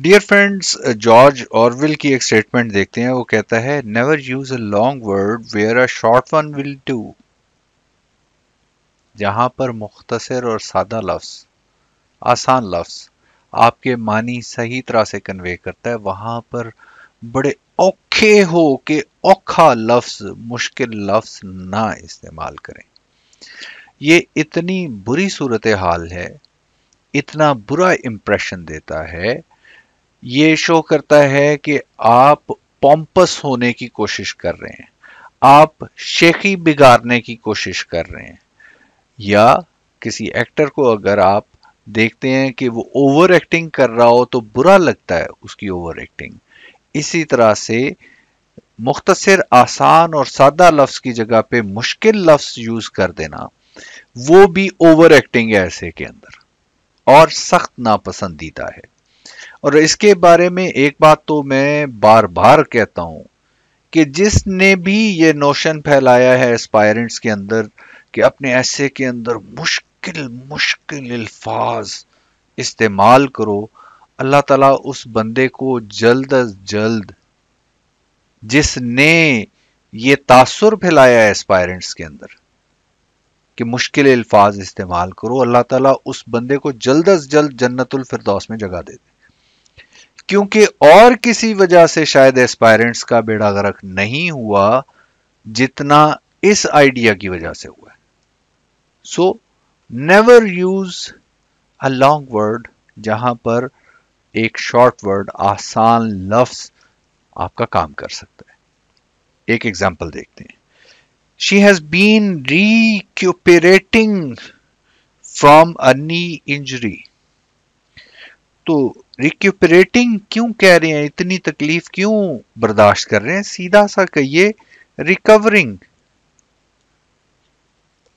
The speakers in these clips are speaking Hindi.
डियर फ्रेंड्स जॉर्ज ऑरविल की एक स्टेटमेंट देखते हैं वो कहता है never use a long word where a short one will do जहां पर मुख्तसर और सादा लफ्ज आसान लफ्ज आपके मानी सही तरह से कन्वे करता है वहां पर बड़े औखे हो के औखा लफ्ज मुश्किल लफ्ज ना इस्तेमाल करें ये इतनी बुरी सूरत हाल है इतना बुरा इम्प्रेशन देता है ये शो करता है कि आप पॉम्पस होने की कोशिश कर रहे हैं आप शेखी बिगाड़ने की कोशिश कर रहे हैं या किसी एक्टर को अगर आप देखते हैं कि वो ओवर एक्टिंग कर रहा हो तो बुरा लगता है उसकी ओवर एक्टिंग इसी तरह से मुख्तसर आसान और सादा लफ्ज़ की जगह पे मुश्किल लफ्ज़ यूज़ कर देना वो भी ओवर एक्टिंग है ऐसे के अंदर और सख्त नापसंदीदा है और इसके बारे में एक बात तो मैं बार बार कहता हूँ कि जिसने भी ये नोशन फैलाया है एस्पायरेंट्स के अंदर कि अपने ऐसे के अंदर मुश्किल मुश्किल अल्फाज इस्तेमाल करो अल्लाह ताला उस बंदे को जल्द अज जल्द जिसने ये तासुर फैलाया है एस्पायरेंट्स के अंदर कि मुश्किल अल्फाज इस्तेमाल करो अल्लाह ताला उस बंदे को जल्द अज जल्द जन्नतुल फिरदौस में जगह दे दे क्योंकि और किसी वजह से शायद एस्पायरेंट्स का बेड़ा गर्क नहीं हुआ जितना इस आइडिया की वजह से हुआ so never use a long word जहां पर एक शॉर्ट वर्ड आसान लफ्स आपका काम कर सकता है एक एग्जाम्पल देखते हैं she has been recuperating from a knee injury तो रिक्यूपरेटिंग क्यों कह रहे हैं इतनी तकलीफ क्यों बर्दाश्त कर रहे हैं सीधा सा कहिए रिकवरिंग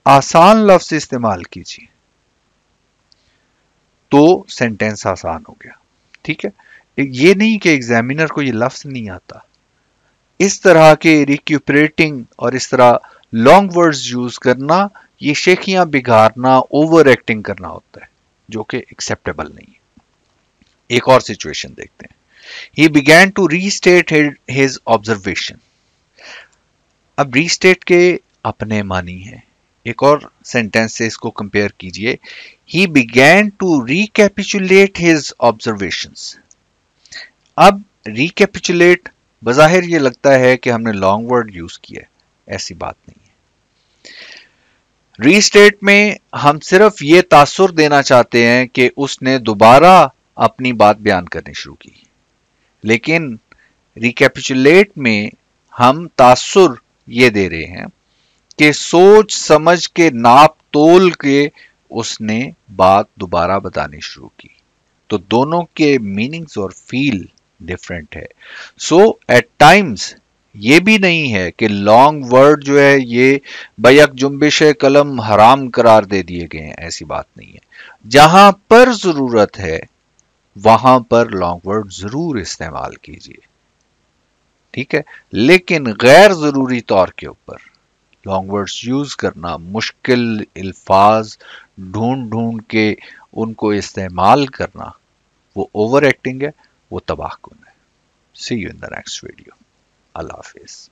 आसान लफ्ज इस्तेमाल कीजिए तो सेंटेंस आसान हो गया ठीक है ये नहीं कि एग्जामिनर को ये लफ्ज नहीं आता इस तरह के रिक्यूपरेटिंग और इस तरह लॉन्ग वर्ड्स यूज करना ये शेखियां बिगाड़ना ओवर एक्टिंग करना होता है जो कि एक्सेप्टेबल नहीं है एक और सिचुएशन देखते हैं he began to restate his observation अब रीस्टेट के अपने मानी है एक और सेंटेंस से इसको कंपेयर कीजिए he began to recapitulate his observation अब रिकेपिचुलेट बज़ाहिर ये लगता है कि हमने लॉन्ग वर्ड यूज किया है ऐसी बात नहीं है रीस्टेट में हम सिर्फ ये तासुर देना चाहते हैं कि उसने दोबारा अपनी बात बयान करनी शुरू की लेकिन रिकेपिचुलेट में हम तासुर ये दे रहे हैं कि सोच समझ के नाप तोल के उसने बात दोबारा बतानी शुरू की तो दोनों के मीनिंग्स और फील डिफरेंट है सो एट टाइम्स ये भी नहीं है कि लॉन्ग वर्ड जो है ये बयक जुम्बिश कलम हराम करार दे दिए गए हैं ऐसी बात नहीं है जहां पर जरूरत है वहां पर लॉन्ग वर्ड जरूर इस्तेमाल कीजिए ठीक है लेकिन गैर ज़रूरी तौर के ऊपर लॉन्ग वर्ड्स यूज़ करना मुश्किल अल्फाज ढूंढ ढूंढ के उनको इस्तेमाल करना वो ओवर एक्टिंग है वो तबाह कन है see you in the next video अल्लाह हाफिज़